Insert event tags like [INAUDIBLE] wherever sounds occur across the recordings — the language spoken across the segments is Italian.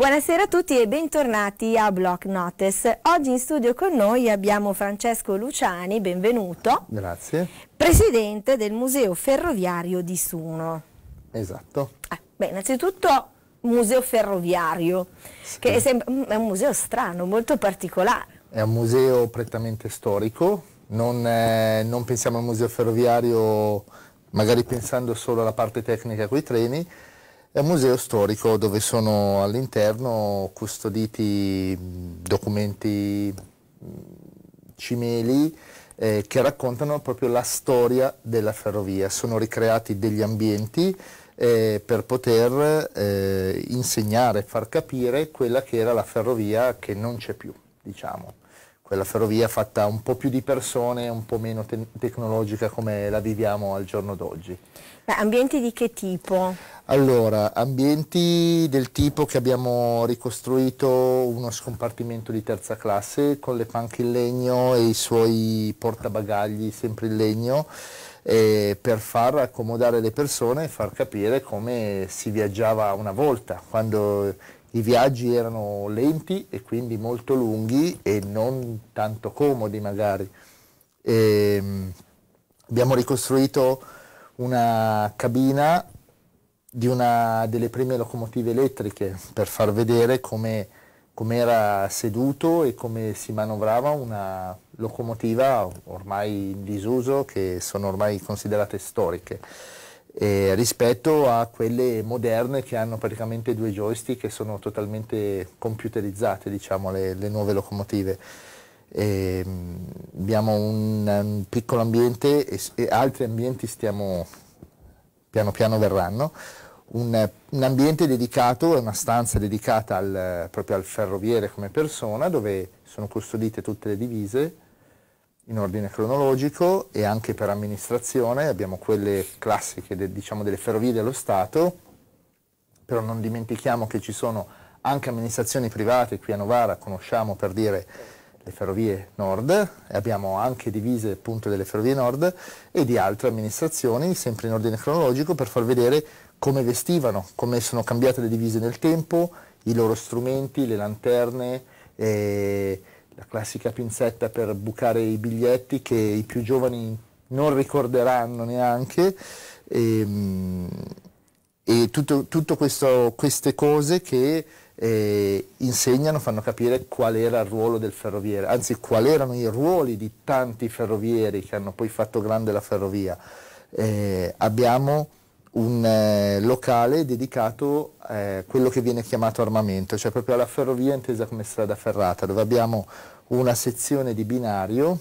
Buonasera a tutti e bentornati a Block Notes. Oggi in studio con noi abbiamo Francesco Luciani, benvenuto. Grazie. Presidente del Museo Ferroviario di Suno. Esatto. Ah, beh, innanzitutto Museo Ferroviario, sì. che è, mm, è un museo strano, molto particolare. È un museo prettamente storico, non, eh, non pensiamo al museo ferroviario magari pensando solo alla parte tecnica con i treni, è un museo storico dove sono all'interno custoditi mm, documenti mm, cimeli eh, che raccontano proprio la storia della ferrovia. Sono ricreati degli ambienti eh, per poter eh, insegnare, far capire quella che era la ferrovia che non c'è più, diciamo. Quella ferrovia fatta un po' più di persone, un po' meno te tecnologica come la viviamo al giorno d'oggi. Ma ambienti di che tipo? Allora, ambienti del tipo che abbiamo ricostruito uno scompartimento di terza classe con le panche in legno e i suoi portabagagli sempre in legno eh, per far accomodare le persone e far capire come si viaggiava una volta, quando i viaggi erano lenti e quindi molto lunghi e non tanto comodi magari. Eh, abbiamo ricostruito una cabina di una delle prime locomotive elettriche per far vedere come, come era seduto e come si manovrava una locomotiva ormai in disuso che sono ormai considerate storiche eh, rispetto a quelle moderne che hanno praticamente due joystick che sono totalmente computerizzate diciamo le, le nuove locomotive. E ehm, abbiamo un, un, piccolo ambiente e, e, altri ambienti stiamo piano piano verranno. Un, un ambiente dedicato, una stanza dedicata al, proprio al ferroviere come persona, dove sono custodite tutte le divise in ordine cronologico e anche per amministrazione, abbiamo quelle classiche de, diciamo, delle ferrovie dello Stato, però non dimentichiamo che ci sono anche amministrazioni private, qui a Novara conosciamo per dire le ferrovie nord e abbiamo anche divise appunto delle ferrovie nord e di altre amministrazioni, sempre in ordine cronologico, per far vedere come vestivano, come sono cambiate le divise nel tempo, i loro strumenti, le lanterne, eh, la classica pinzetta per bucare i biglietti che i più giovani non ricorderanno neanche. Ehm, e, e questo, queste cose che eh, insegnano, fanno capire qual era il ruolo del ferroviere, anzi quali erano i ruoli di tanti ferrovieri che hanno poi fatto grande la ferrovia. Eh, abbiamo un eh, locale dedicato a eh, quello che viene chiamato armamento, cioè proprio alla ferrovia intesa come strada ferrata, dove abbiamo una sezione di binario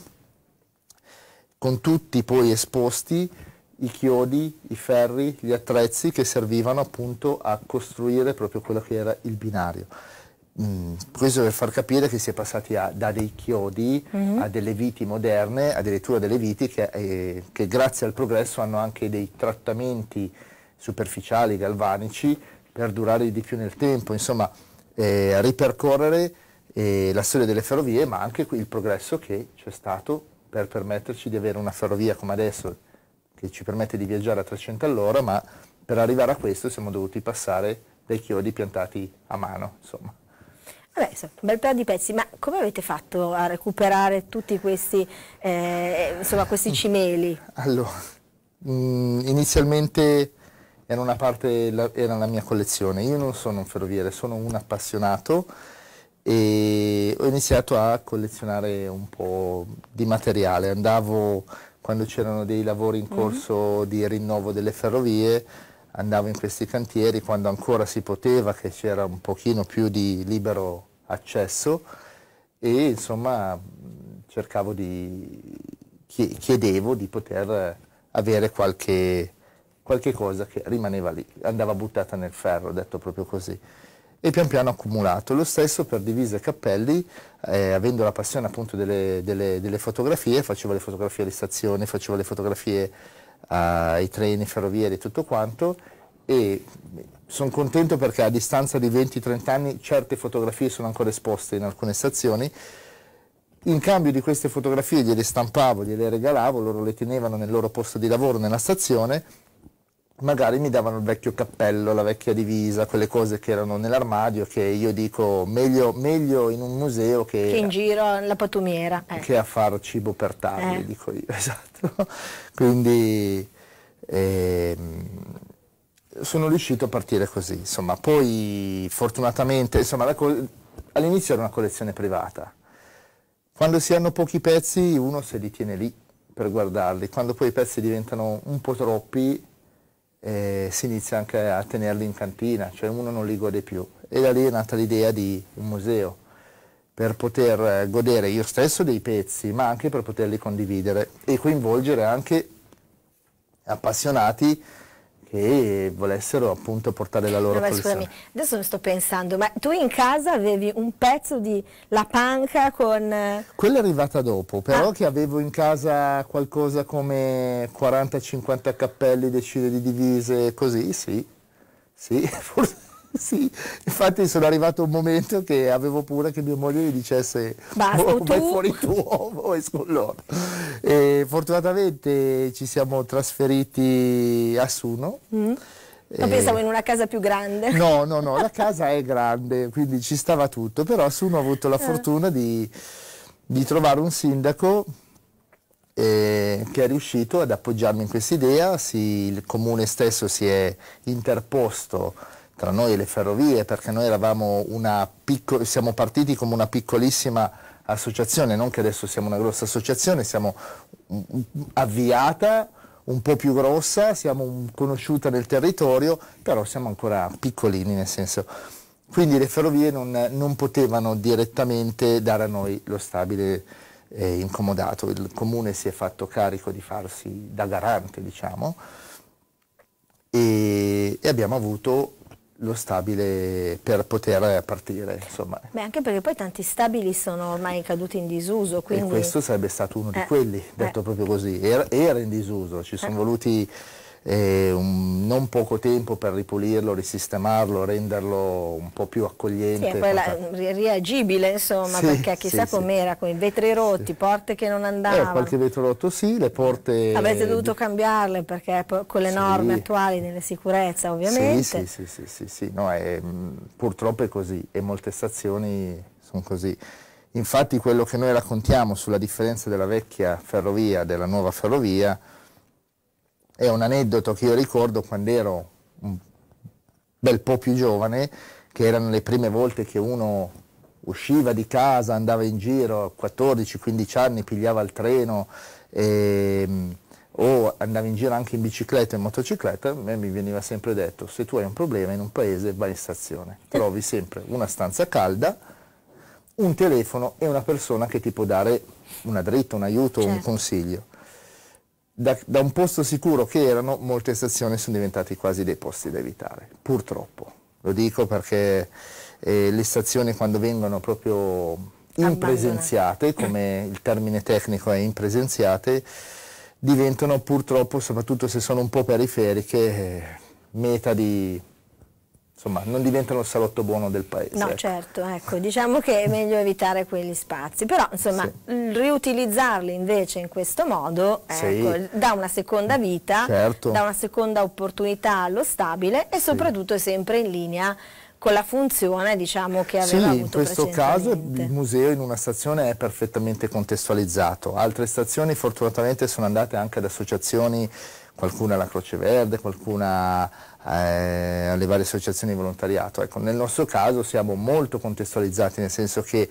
con tutti poi esposti i chiodi, i ferri, gli attrezzi che servivano appunto a costruire proprio quello che era il binario. Mm, questo per far capire che si è passati a, da dei chiodi mm -hmm. a delle viti moderne, addirittura delle viti che, eh, che, grazie al progresso hanno anche dei trattamenti superficiali, galvanici, per durare di più nel tempo. Insomma, eh, ripercorrere eh, la storia delle ferrovie, ma anche il progresso che c'è stato per permetterci di avere una ferrovia come adesso che ci permette di viaggiare a 300 all'ora, ma per arrivare a questo siamo dovuti passare dai chiodi piantati a mano, insomma. Vabbè, un bel paio di pezzi, ma come avete fatto a recuperare tutti questi, eh, insomma, questi cimeli? [LAUGHS] Allora, mh, mm, inizialmente era una parte, la, era la mia collezione. Io non sono un ferroviere, sono un appassionato e ho iniziato a collezionare un po' di materiale. Andavo quando c'erano dei lavori in mhm. corso di rinnovo delle ferrovie, andavo in questi cantieri quando ancora si poteva, che c'era un pochino più di libero accesso e insomma cercavo di, chiedevo di poter avere qualche, qualche cosa che rimaneva lì, andava buttata nel ferro, detto proprio così e pian piano accumulato. Lo stesso per Divise Cappelli, eh, avendo la passione appunto delle, delle, delle, fotografie, faceva le fotografie alle stazioni, faceva le fotografie eh, ai treni, ferrovieri e tutto quanto e sono contento perché a distanza di 20-30 anni certe fotografie sono ancora esposte in alcune stazioni. In cambio di queste fotografie gliele stampavo, gliele regalavo, loro le tenevano nel loro posto di lavoro nella stazione magari mi davano il vecchio cappello, la vecchia divisa, quelle cose che erano nell'armadio che io dico meglio, meglio in un museo che, che in giro la patumiera eh. che ecco. a far cibo per tavoli, eh. dico io, [LAUGHS] esatto. Quindi eh, sono riuscito a partire così, insomma, poi fortunatamente, all'inizio era una collezione privata. Quando si hanno pochi pezzi uno se li tiene lì per guardarli, quando poi i pezzi diventano un po' troppi eh, si inizia anche a tenerli in cantina, cioè uno non li gode più. E da lì è nata l'idea di un museo, per poter godere io stesso dei pezzi, ma anche per poterli condividere e coinvolgere anche appassionati che volessero appunto portare la loro no, eh, collezione. Scusami, adesso mi sto pensando, ma tu in casa avevi un pezzo di la panca con... Eh, Quella è arrivata dopo, però ah. che avevo in casa qualcosa come 40-50 cappelli, decine di divise, così, sì, sì, [LAUGHS] forse... [LAUGHS] sì, infatti sono arrivato a un momento che avevo pure che mia moglie gli dicesse Basta, oh, tu. vai fuori tu o esco loro. E fortunatamente ci siamo trasferiti a Suno. Mm. No, pensavo in una casa più grande. No, no, no, la casa è grande, quindi ci stava tutto, però Suno ho avuto la eh. fortuna di, di trovare un sindaco eh, che è riuscito ad appoggiarmi in questa idea, il comune stesso si è interposto tra noi e le ferrovie, perché noi eravamo una picco, siamo partiti come una piccolissima associazione, non che adesso siamo una grossa associazione, siamo avviata, un po' più grossa, siamo conosciuta nel territorio, però siamo ancora piccolini nel senso. Quindi le ferrovie non, non potevano direttamente dare a noi lo stabile eh, incomodato, il comune si è fatto carico di farsi da garante, diciamo, e, e abbiamo avuto lo stabile per poter partire. Insomma. Beh, anche perché poi tanti stabili sono ormai caduti in disuso. Quindi... E questo sarebbe stato uno eh, di quelli, detto eh. proprio così, era, era, in disuso, ci sono eh. voluti e un, non poco tempo per ripulirlo, risistemarlo, renderlo un po' più accogliente. Sì, poi la, reagibile insomma, sì, perché chissà sì, com'era, sì. con i vetri rotti, porte che non eh, andavano. Eh, qualche vetro rotto sì, le porte... Avete dovuto cambiarle perché con le norme attuali della sicurezza ovviamente. Sì, sì, sì, sì, sì, No, è, purtroppo è così e molte stazioni sono così. Infatti quello che noi raccontiamo sulla differenza della vecchia ferrovia e della nuova ferrovia è un aneddoto che io ricordo quando ero un bel po' più giovane, che erano le prime volte che uno usciva di casa, andava in giro a 14-15 anni, pigliava il treno e, ehm, o andava in giro anche in bicicletta e motocicletta, a me mi veniva sempre detto se tu hai un problema in un paese vai in stazione, trovi sempre una stanza calda, un telefono e una persona che ti può dare una dritta, un aiuto, certo. un consiglio da, da, un posto sicuro che erano, molte stazioni sono diventate quasi dei posti da evitare, purtroppo. Lo dico perché eh, le stazioni quando vengono proprio impresenziate, come il termine tecnico è impresenziate, diventano purtroppo, soprattutto se sono un po' periferiche, eh, meta di insomma, non diventano il salotto buono del paese. No, ecco. certo, ecco, diciamo che è meglio evitare quegli spazi, però insomma, sì. riutilizzarli invece in questo modo ecco, sì. dà una seconda vita, certo. dà una seconda opportunità allo stabile e soprattutto sì. è sempre in linea con la funzione diciamo, che aveva sì, avuto in questo caso il museo in una stazione è perfettamente contestualizzato, altre stazioni fortunatamente sono andate anche ad associazioni qualcuno alla Croce Verde, qualcuno eh, alle varie associazioni di volontariato. Ecco, nel nostro caso siamo molto contestualizzati, nel senso che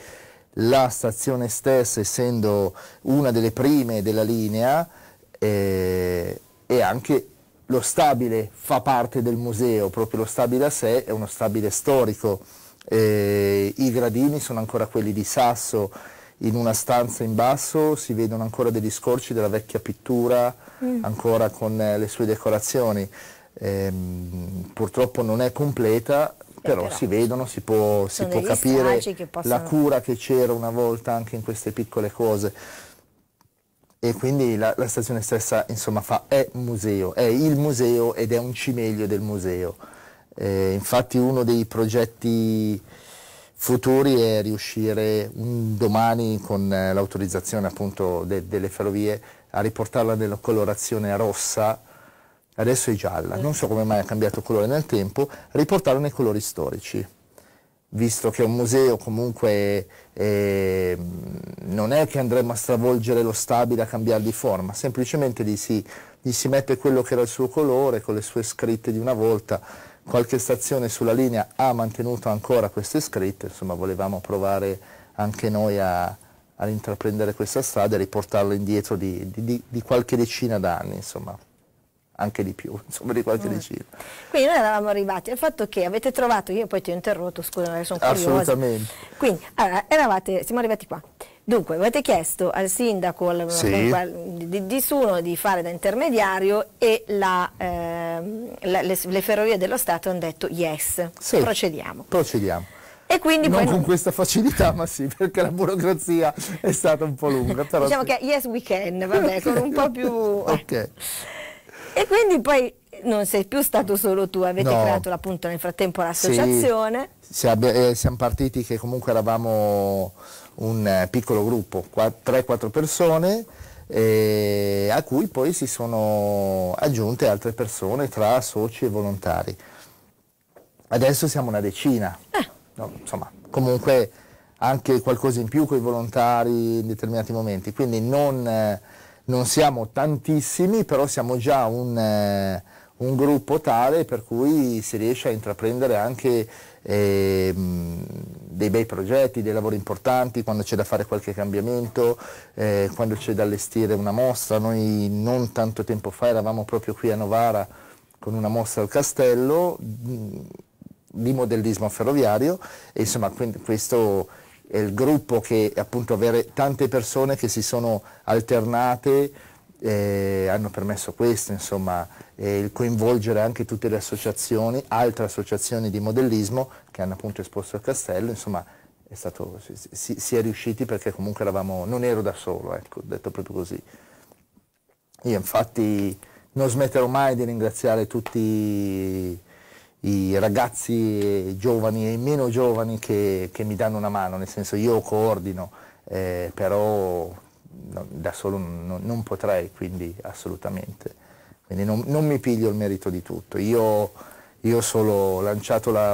la stazione stessa, essendo una delle prime della linea, eh, è anche lo stabile fa parte del museo, proprio lo stabile a sé è uno stabile storico. Eh, I gradini sono ancora quelli di Sasso in una stanza in basso si vedono ancora degli scorci della vecchia pittura, mm. ancora con eh, le sue decorazioni. Ehm, purtroppo non è completa, eh, però, però, si vedono, si può, si può capire possono... la cura che c'era una volta anche in queste piccole cose. E quindi la, la stazione stessa insomma, fa, è museo, è il museo ed è un cimeglio del museo. Eh, infatti uno dei progetti futuri e riuscire un domani con eh, l'autorizzazione appunto de delle ferrovie a riportarla nella colorazione rossa, adesso è gialla, non so come mai ha cambiato colore nel tempo, riportarla nei colori storici, visto che è un museo comunque eh, non è che andremo a stravolgere lo stabile, a cambiare di forma, semplicemente gli si, gli si mette quello che era il suo colore con le sue scritte di una volta qualche stazione sulla linea ha mantenuto ancora queste scritte, insomma volevamo provare anche noi a, a intraprendere questa strada e riportarla indietro di, di, di qualche decina d'anni, insomma anche di più, [LAUGHS] insomma di qualche mm. decina. Quindi noi eravamo arrivati al fatto che avete trovato, io poi ti ho interrotto, scusa, sono curiosa. Assolutamente. Quindi, allora, eravate, siamo arrivati qua, Dunque, avete chiesto al sindaco al, sì. di, di Suno di fare da intermediario e la, eh, la, le, le, ferrovie dello Stato hanno detto yes, sì. procediamo. Procediamo. E quindi non poi... con questa facilità, ma sì, perché la burocrazia è stata un po' lunga. Però... diciamo che yes we can, vabbè, con un po' più... [LAUGHS] ok. E quindi poi non sei più stato solo tu, avete no. creato appunto nel frattempo l'associazione. Sì. Eh, Siamo partiti che comunque eravamo un eh, piccolo gruppo, 3-4 persone, eh, a cui poi si sono aggiunte altre persone tra soci e volontari. Adesso siamo una decina, eh. no, insomma, comunque anche qualcosa in più con i volontari in determinati momenti, quindi non, eh, non siamo tantissimi, però siamo già un un gruppo tale per cui si riesce a intraprendere anche eh, dei bei progetti, dei lavori importanti, quando c'è da fare qualche cambiamento, eh, quando c'è da allestire una mostra. Noi non tanto tempo fa eravamo proprio qui a Novara con una mostra al castello mm, di modellismo ferroviario e insomma questo è il gruppo che appunto avere tante persone che si sono alternate eh, hanno permesso questo, insomma, eh, il coinvolgere anche tutte le associazioni, altre associazioni di modellismo che hanno appunto esposto il castello, insomma, è stato, si, si, è riusciti perché comunque eravamo, non ero da solo, ecco, detto proprio così. Io infatti non smetterò mai di ringraziare tutti i ragazzi giovani e meno giovani che, che mi danno una mano, nel senso io coordino, eh, però da solo non, non, potrei, quindi assolutamente. Quindi non, non, mi piglio il merito di tutto. Io, io solo la,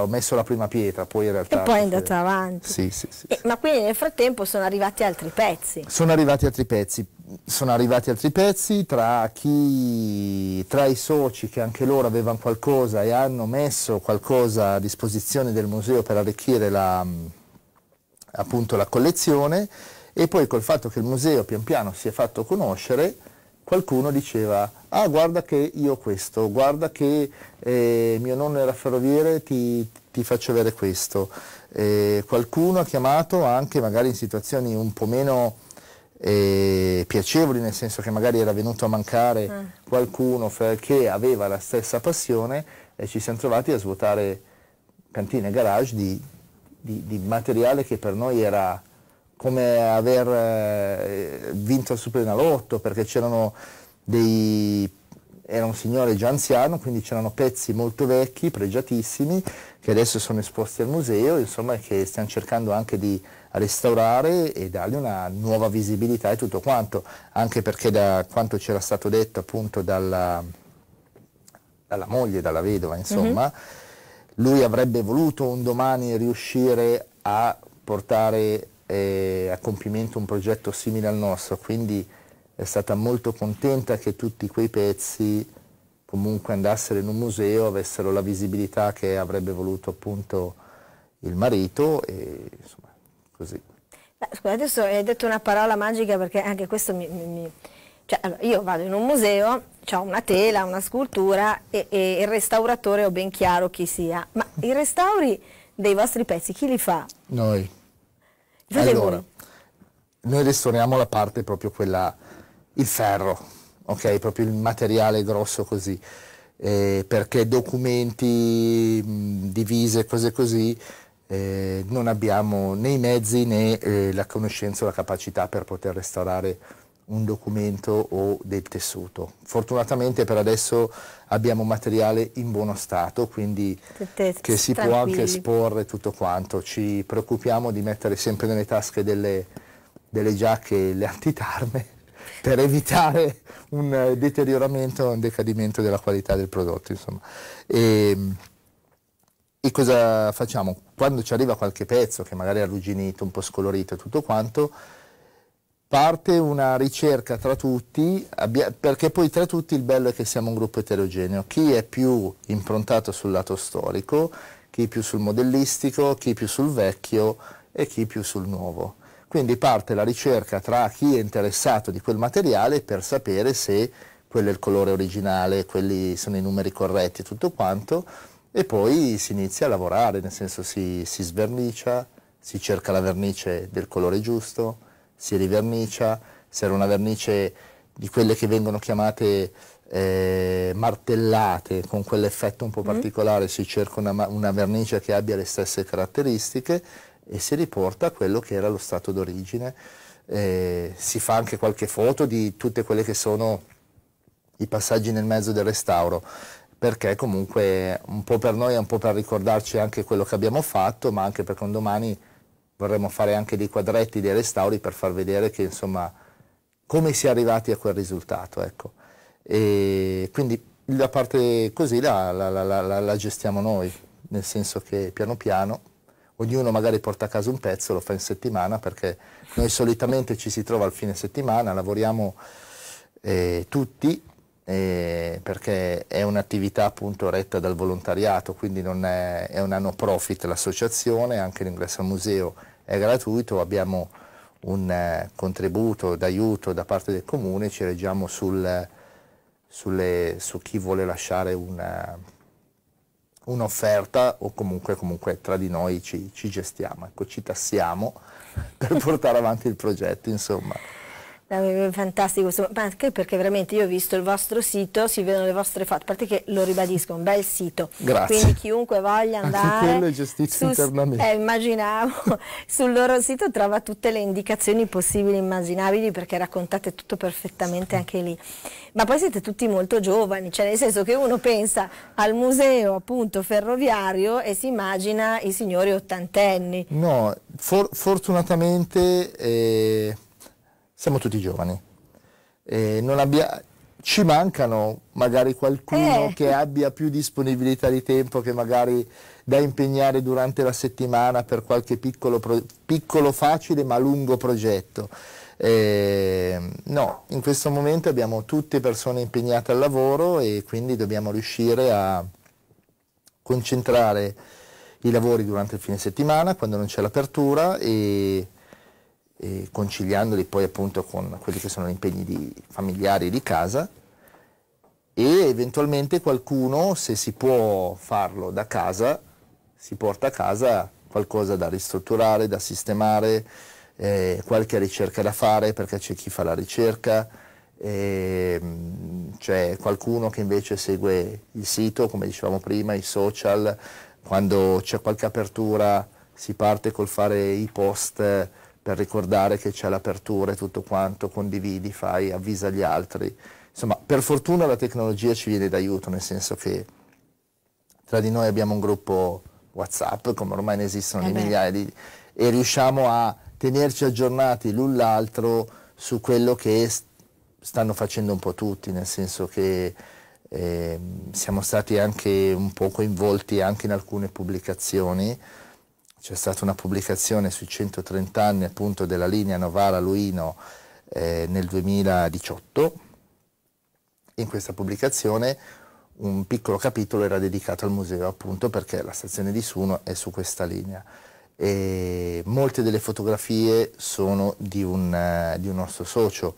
ho messo la prima pietra, poi in realtà... E poi è andata avanti. Sì, sì, sì, eh, ma quindi nel frattempo sono arrivati altri pezzi. Sono arrivati altri pezzi, sono arrivati altri pezzi tra, chi, tra i soci che anche loro avevano qualcosa e hanno messo qualcosa a disposizione del museo per arricchire la, appunto, la collezione e poi col fatto che il museo pian piano si è fatto conoscere, qualcuno diceva, ah guarda che io ho questo, guarda che eh, mio nonno era ferroviere, ti, ti faccio avere questo. Eh, qualcuno ha chiamato anche magari in situazioni un po' meno eh, piacevoli, nel senso che magari era venuto a mancare mm. qualcuno che aveva la stessa passione e ci siamo trovati a svuotare cantine e garage di, di, di materiale che per noi era come aver eh, vinto il Superenalotto perché c'erano dei era un signore già anziano, quindi c'erano pezzi molto vecchi, pregiatissimi, che adesso sono esposti al museo, insomma, che stiamo cercando anche di restaurare e dargli una nuova visibilità e tutto quanto, anche perché da quanto c'era stato detto appunto dalla, dalla moglie, dalla vedova, insomma, mm -hmm. lui avrebbe voluto un domani riuscire a portare eh, a compimento un progetto simile al nostro, quindi è stata molto contenta che tutti quei pezzi comunque andassero in un museo, avessero la visibilità che avrebbe voluto appunto il marito e insomma così. Scusa, adesso hai detto una parola magica perché anche questo mi... mi cioè, allora, io vado in un museo, ho una tela, una scultura e, e, il restauratore ho ben chiaro chi sia, ma i restauri dei vostri pezzi chi li fa? Noi. Allora, noi adesso la parte proprio quella, il ferro, ok? Proprio il materiale grosso così. Eh, perché documenti, mh, divise, cose così, eh, non abbiamo né i mezzi né eh, la conoscenza o la capacità per poter restaurare un documento o del tessuto. Fortunatamente per adesso abbiamo materiale in buono stato, quindi che si tranquilli. può anche esporre tutto quanto. Ci preoccupiamo di mettere sempre nelle tasche delle, delle giacche le antitarme [LAUGHS] per evitare un deterioramento, un decadimento della qualità del prodotto. Insomma. E, e cosa facciamo? Quando ci arriva qualche pezzo che magari è arrugginito, un po' scolorito e tutto quanto, parte una ricerca tra tutti, perché poi tra tutti il bello è che siamo un gruppo eterogeneo, chi è più improntato sul lato storico, chi più sul modellistico, chi più sul vecchio e chi più sul nuovo. Quindi parte la ricerca tra chi è interessato di quel materiale per sapere se quello è il colore originale, quelli sono i numeri corretti e tutto quanto, e poi si inizia a lavorare, nel senso si, si svernicia, si cerca la vernice del colore giusto, si rivernicia, se era una vernice di quelle che vengono chiamate eh, martellate con quell'effetto un po' mm-hmm. particolare, si cerca una, una, vernice che abbia le stesse caratteristiche e si riporta a quello che era lo stato d'origine. Eh, si fa anche qualche foto di tutte quelle che sono i passaggi nel mezzo del restauro perché comunque un po' per noi è un po' per ricordarci anche quello che abbiamo fatto ma anche perché un domani vorremmo fare anche dei quadretti, dei restauri per far vedere che, insomma, come si è arrivati a quel risultato. Ecco. E quindi la parte così la, la, la, la, gestiamo noi, nel senso che piano piano ognuno magari porta a casa un pezzo, lo fa in settimana perché noi solitamente ci si trova al fine settimana, lavoriamo eh, tutti eh, perché è un'attività appunto retta dal volontariato, quindi non è, è una no profit l'associazione, anche l'ingresso al museo è gratuito, abbiamo un eh, contributo d'aiuto da parte del comune, ci reggiamo sul, sulle, su chi vuole lasciare eh, un'offerta o comunque, comunque, tra di noi ci, ci gestiamo, ecco, ci tassiamo [LAUGHS] per portare avanti il progetto insomma. Fantastico, questo, anche perché veramente io ho visto il vostro sito, si vedono le vostre foto, a parte che lo ribadisco, un bel sito, Grazie. quindi chiunque voglia andare, Anche quello è gestito su, internamente. Eh, immaginavo, [LAUGHS] sul loro sito trova tutte le indicazioni possibili e immaginabili perché raccontate tutto perfettamente anche lì, ma poi siete tutti molto giovani, cioè nel senso che uno pensa al museo appunto ferroviario e si immagina i signori ottantenni. No, for fortunatamente... Eh siamo tutti giovani. Abbia... ci mancano magari qualcuno eh. che abbia più disponibilità di tempo, che magari da impegnare durante la settimana per qualche piccolo, pro... piccolo facile ma lungo progetto. Eh, no, in questo momento abbiamo tutte persone impegnate al lavoro e quindi dobbiamo riuscire a concentrare i lavori durante il fine settimana quando non c'è l'apertura e eh, conciliandoli poi appunto con quelli che sono gli impegni di, familiari di casa e eventualmente qualcuno, se si può farlo da casa, si porta a casa qualcosa da ristrutturare, da sistemare, eh, qualche ricerca da fare perché c'è chi fa la ricerca, eh, c'è qualcuno che invece segue il sito, come dicevamo prima, i social, quando c'è qualche apertura si parte col fare i post per ricordare che c'è l'apertura e tutto quanto, condividi, fai, avvisa gli altri. Insomma, per fortuna la tecnologia ci viene d'aiuto, nel senso che tra di noi abbiamo un gruppo WhatsApp, come ormai ne esistono eh di migliaia di... e riusciamo a tenerci aggiornati l'un l'altro su quello che stanno facendo un po' tutti, nel senso che eh, siamo stati anche un po' coinvolti anche in alcune pubblicazioni c'è stata una pubblicazione sui 130 anni appunto della linea Novara-Luino eh, nel 2018. In questa pubblicazione un piccolo capitolo era dedicato al museo appunto perché la stazione di Suno è su questa linea. E molte delle fotografie sono di un, eh, di un nostro socio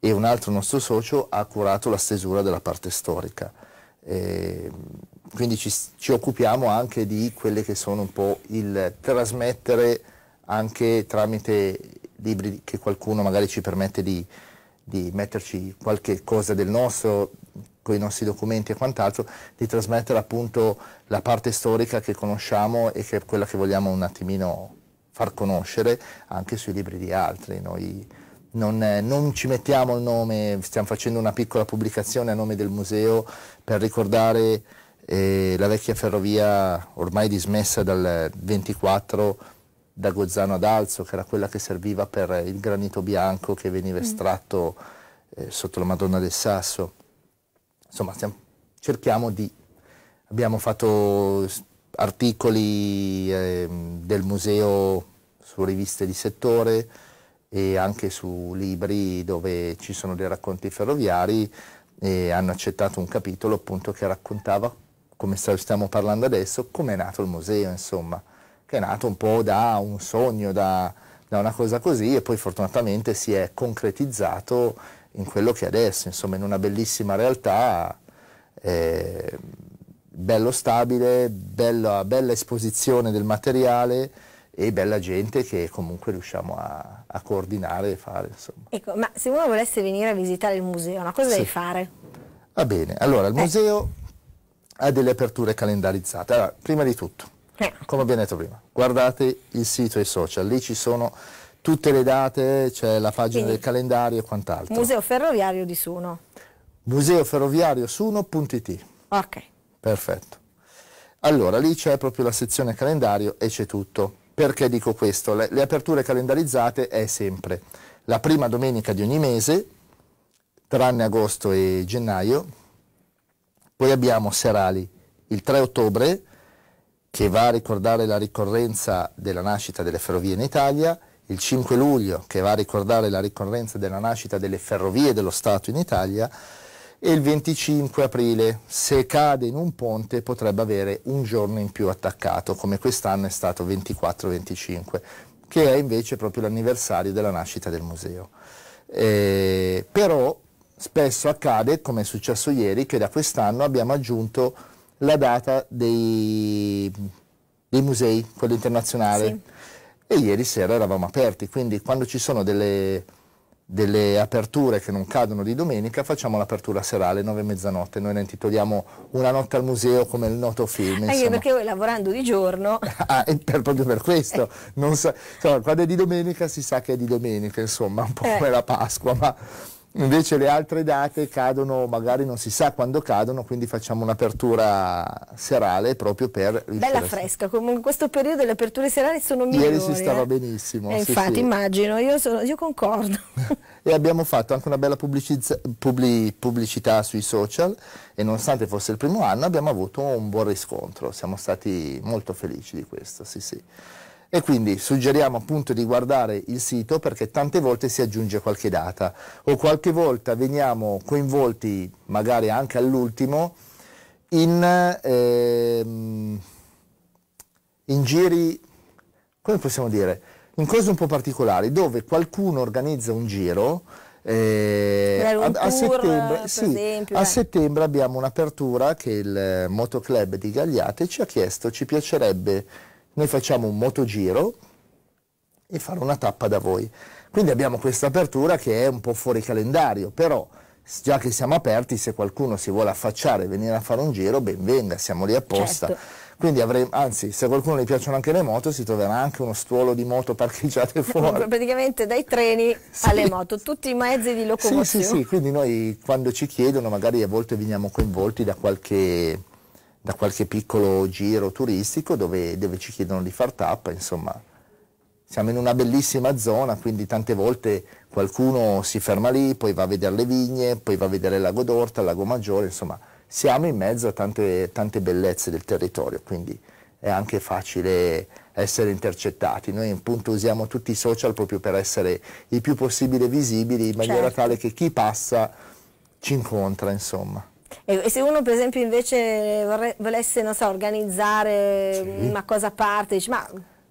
e un altro nostro socio ha curato la stesura della parte storica. Eh, quindi ci, ci, occupiamo anche di quelle che sono un po' il trasmettere anche tramite libri che qualcuno magari ci permette di, di metterci qualche cosa del nostro, con i nostri documenti e quant'altro, di trasmettere appunto la parte storica che conosciamo e che è quella che vogliamo un attimino far conoscere anche sui libri di altri. Noi, non, eh, non, ci mettiamo il nome, stiamo facendo una piccola pubblicazione a nome del museo per ricordare eh, la vecchia ferrovia ormai dismessa dal 24 da Gozzano ad Alzo, che era quella che serviva per il granito bianco che veniva mm. estratto eh, sotto la Madonna del Sasso. Insomma, stiamo, cerchiamo di... Abbiamo fatto articoli eh, del museo su riviste di settore, e anche su libri dove ci sono dei racconti ferroviari e hanno accettato un capitolo appunto che raccontava, come stiamo parlando adesso, come è nato il museo, insomma, che è nato un po' da un sogno, da, da una cosa così e poi fortunatamente si è concretizzato in quello che è adesso, insomma, in una bellissima realtà. Eh, bello stabile, bella, bella esposizione del materiale, e bella gente che comunque riusciamo a, a coordinare e fare. Ecco, ma se uno volesse venire a visitare il museo, no? cosa sì. deve fare? Va bene, allora il eh. museo ha delle aperture calendarizzate. Allora, prima di tutto, eh. come abbiamo detto prima, guardate il sito e i social, lì ci sono tutte le date, c'è la pagina Quindi, del calendario e quant'altro. Museo ferroviario di Suno. Museo ferroviario suno.it. Ok. Perfetto. Allora, lì c'è proprio la sezione calendario e c'è tutto. Perché dico questo? Le, le aperture calendarizzate è sempre la prima domenica di ogni mese, tranne agosto e gennaio, poi abbiamo serali il 3 ottobre, che va a ricordare la ricorrenza della nascita delle ferrovie in Italia, il 5 luglio che va a ricordare la ricorrenza della nascita delle ferrovie dello Stato in Italia, e il 25 aprile se cade in un ponte potrebbe avere un giorno in più attaccato come quest'anno è stato 24-25 che è invece proprio l'anniversario della nascita del museo. Eh, però spesso accade, come è successo ieri, che da quest'anno abbiamo aggiunto la data dei, dei musei, quello internazionale. Sì. E ieri sera eravamo aperti, quindi quando ci sono delle delle aperture che non cadono di domenica, facciamo l'apertura serale 9 e mezzanotte, noi la intitoliamo Una notte al museo come il noto film. Anche insomma. perché voi lavorando di giorno... [LAUGHS] ah, per, proprio per questo, so, insomma, quando è di domenica si sa che è di domenica, insomma, un po' eh. come la Pasqua, ma Invece le altre date cadono, magari non si sa quando cadono, quindi facciamo un'apertura serale proprio per... Bella fresca, comunque in questo periodo le aperture serali sono migliori. Ieri si stava eh? benissimo. Eh, sì, infatti sì. immagino, io, sono, io concordo. [LAUGHS] e abbiamo fatto anche una bella pubblic pubblicità sui social e nonostante fosse il primo anno abbiamo avuto un buon riscontro, siamo stati molto felici di questo, sì sì e quindi suggeriamo appunto di guardare il sito perché tante volte si aggiunge qualche data o qualche volta veniamo coinvolti magari anche all'ultimo in, ehm, in giri, come possiamo dire, in cose un po' particolari dove qualcuno organizza un giro eh, a, a, settembre, sì, esempio, a eh. settembre abbiamo un'apertura che il Motoclub di Gagliate ci ha chiesto, ci piacerebbe noi facciamo un motogiro e fare una tappa da voi. Quindi abbiamo questa apertura che è un po' fuori calendario, però già che siamo aperti, se qualcuno si vuole affacciare e venire a fare un giro, ben venga, siamo lì apposta. Certo. Quindi avrei, anzi, se qualcuno gli piacciono anche le moto, si troverà anche uno stuolo di moto parcheggiate [LAUGHS] fuori. Praticamente dai treni [LAUGHS] sì. alle moto, tutti i mezzi di locomozione. Sì, sì, sì, quindi noi quando ci chiedono, magari a volte veniamo coinvolti da qualche da qualche piccolo giro turistico dove, dove ci chiedono di far tappa, insomma siamo in una bellissima zona, quindi tante volte qualcuno si ferma lì, poi va a vedere le vigne, poi va a vedere il lago d'Orta, il lago Maggiore, insomma siamo in mezzo a tante, tante bellezze del territorio, quindi è anche facile essere intercettati. Noi appunto usiamo tutti i social proprio per essere il più possibile visibili in maniera certo. tale che chi passa ci incontra, insomma. E se uno per esempio invece vorre, volesse, so, organizzare sì. Mm, una cosa a parte, dice ma...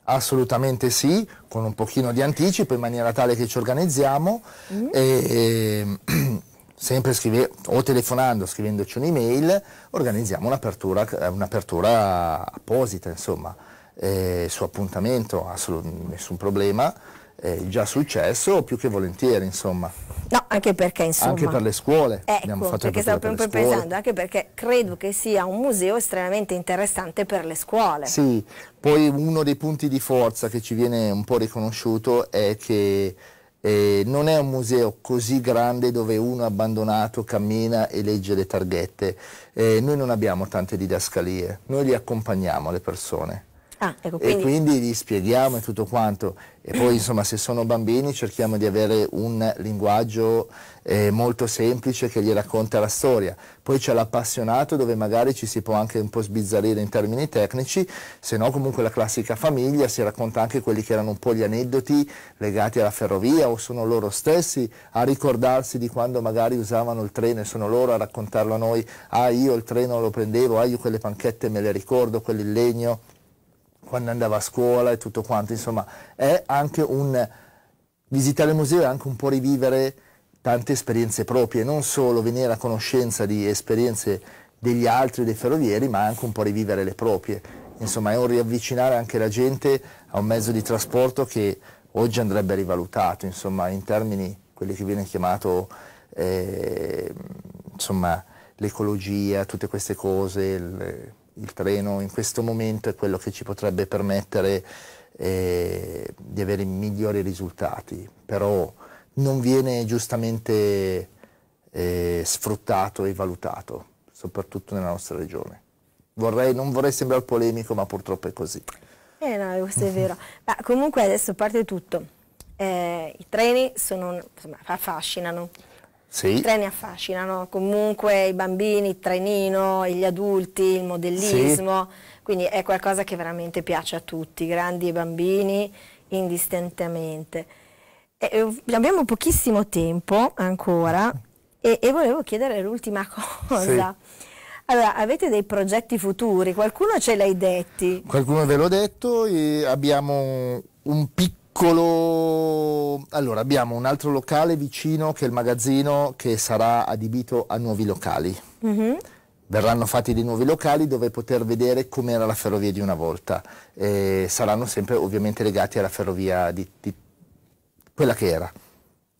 Assolutamente sì, con un pochino di anticipo in maniera tale che ci organizziamo mm -hmm. e, e, ehm, [CLEARS THROAT] sempre scrive, o telefonando, scrivendoci un'email, organizziamo un'apertura, eh, un'apertura apposita, insomma, eh, su appuntamento, nessun problema è già successo più che volentieri insomma. No, anche perché insomma... Anche per le scuole. Ecco, perché stavo per proprio pensando, anche perché credo che sia un museo estremamente interessante per le scuole. Sì, poi uno dei punti di forza che ci viene un po' riconosciuto è che eh, non è un museo così grande dove uno abbandonato cammina e legge le targhette. Eh, noi non abbiamo tante didascalie, noi li accompagniamo le persone. Ah, ecco, quindi... E quindi gli spieghiamo e tutto quanto. E poi insomma se sono bambini cerchiamo di avere un linguaggio eh, molto semplice che gli racconta la storia. Poi c'è l'appassionato dove magari ci si può anche un po' sbizzarrire in termini tecnici, se no comunque la classica famiglia si racconta anche quelli che erano un po' gli aneddoti legati alla ferrovia o sono loro stessi a ricordarsi di quando magari usavano il treno e sono loro a raccontarlo a noi, ah io il treno lo prendevo, ah io quelle panchette me le ricordo, quelle in legno quando andava a scuola e tutto quanto, insomma, è anche un visitare il museo è anche un po' rivivere tante esperienze proprie, non solo venire a conoscenza di esperienze degli altri, dei ferrovieri, ma anche un po' rivivere le proprie. Insomma, è un riavvicinare anche la gente a un mezzo di trasporto che oggi andrebbe rivalutato, insomma, in termini quelli che viene chiamato eh, l'ecologia, tutte queste cose. Il, il treno in questo momento è quello che ci potrebbe permettere eh, di avere migliori risultati, però non viene giustamente eh, sfruttato e valutato, soprattutto nella nostra regione. Vorrei, non vorrei sembrare polemico, ma purtroppo è così. Eh no, questo è vero. ma comunque adesso parte tutto. Eh, I treni sono, insomma, affascinano, sì. I treni affascinano, comunque i bambini, il trenino, gli adulti, il modellismo, sì. quindi è qualcosa che veramente piace a tutti, grandi e bambini, indistintamente. E, abbiamo pochissimo tempo ancora e, e volevo chiedere l'ultima [LAUGHS] cosa. Sì. Allora, avete dei progetti futuri? Qualcuno ce l'hai detti? Qualcuno ve l'ho detto, abbiamo un piccolo piccolo... Allora, abbiamo un altro locale vicino che è il magazzino che sarà adibito a nuovi locali. Mm -hmm. Verranno fatti dei nuovi locali dove poter vedere com'era la ferrovia di una volta. E saranno sempre ovviamente legati alla ferrovia di, di quella che era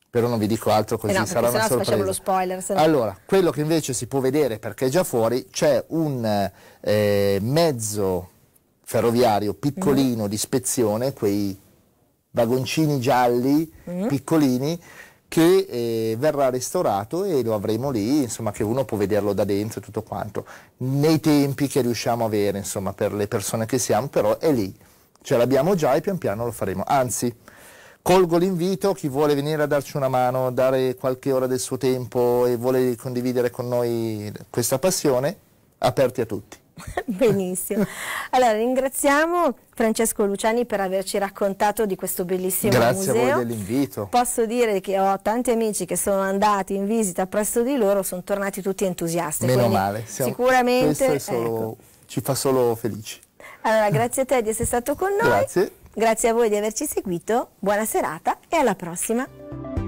però non vi dico altro così eh no, sarà una sorpresa. Lo spoiler, no... Allora, quello che invece si può vedere perché è già fuori, c'è un eh, mezzo ferroviario piccolino mm. di spezione, quei vagoncini gialli, mm. piccolini, che eh, verrà restaurato e lo avremo lì, insomma, che uno può vederlo da dentro e tutto quanto. Nei tempi che riusciamo a avere, insomma, per le persone che siamo, però è lì. Ce l'abbiamo già e pian piano lo faremo. Anzi, colgo l'invito, chi vuole venire a darci una mano, dare qualche ora del suo tempo e vuole condividere con noi questa passione, aperti a tutti. [LAUGHS] Benissimo. Allora ringraziamo Francesco Luciani per averci raccontato di questo bellissimo Grazie museo. Grazie a voi dell'invito. Posso dire che ho tanti amici che sono andati in visita presso di loro, sono tornati tutti entusiasti. Meno male. Siamo, sicuramente solo, ecco. ci fa solo felici. Allora, grazie a te di essere stato con noi. Grazie. Grazie a voi di averci seguito. Buona serata e alla prossima.